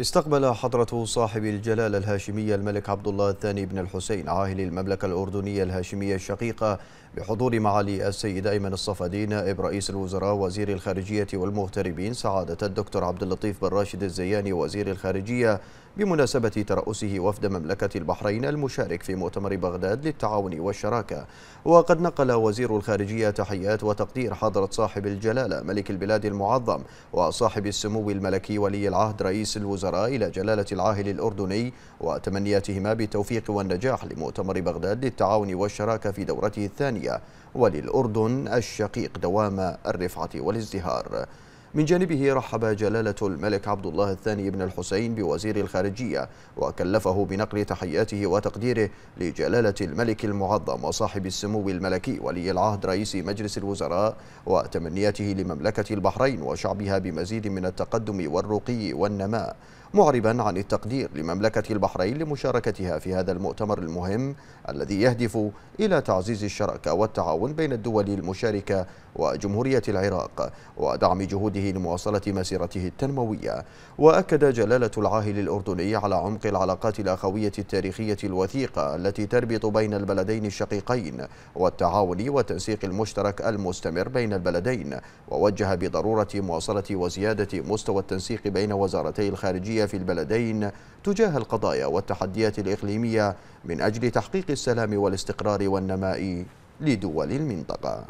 استقبل حضرة صاحب الجلالة الهاشمية الملك عبد الله الثاني بن الحسين عاهل المملكة الأردنية الهاشمية الشقيقة بحضور معالي السيد أيمن الصفدي نائب رئيس الوزراء وزير الخارجية والمغتربين سعادة الدكتور عبد اللطيف بن راشد الزياني وزير الخارجية بمناسبة ترأسه وفد مملكة البحرين المشارك في مؤتمر بغداد للتعاون والشراكة وقد نقل وزير الخارجية تحيات وتقدير حضرة صاحب الجلالة ملك البلاد المعظم وصاحب السمو الملكي ولي العهد رئيس الوزراء إلى جلالة العاهل الأردني وتمنياتهما بالتوفيق والنجاح لمؤتمر بغداد للتعاون والشراكة في دورته الثانية وللأردن الشقيق دوام الرفعة والازدهار من جانبه رحب جلالة الملك عبد الله الثاني بن الحسين بوزير الخارجية وكلفه بنقل تحياته وتقديره لجلالة الملك المعظم وصاحب السمو الملكي ولي العهد رئيس مجلس الوزراء وتمنياته لمملكة البحرين وشعبها بمزيد من التقدم والرقي والنماء معربا عن التقدير لمملكة البحرين لمشاركتها في هذا المؤتمر المهم الذي يهدف إلى تعزيز الشراكة والتعاون بين الدول المشاركة وجمهورية العراق ودعم جهوده لمواصلة مسيرته التنموية وأكد جلالة العاهل الأردني على عمق العلاقات الأخوية التاريخية الوثيقة التي تربط بين البلدين الشقيقين والتعاون والتنسيق المشترك المستمر بين البلدين ووجه بضرورة مواصلة وزيادة مستوى التنسيق بين وزارتي الخارجية الدولية في البلدين تجاه القضايا والتحديات الإقليمية من أجل تحقيق السلام والاستقرار والنماء لدول المنطقة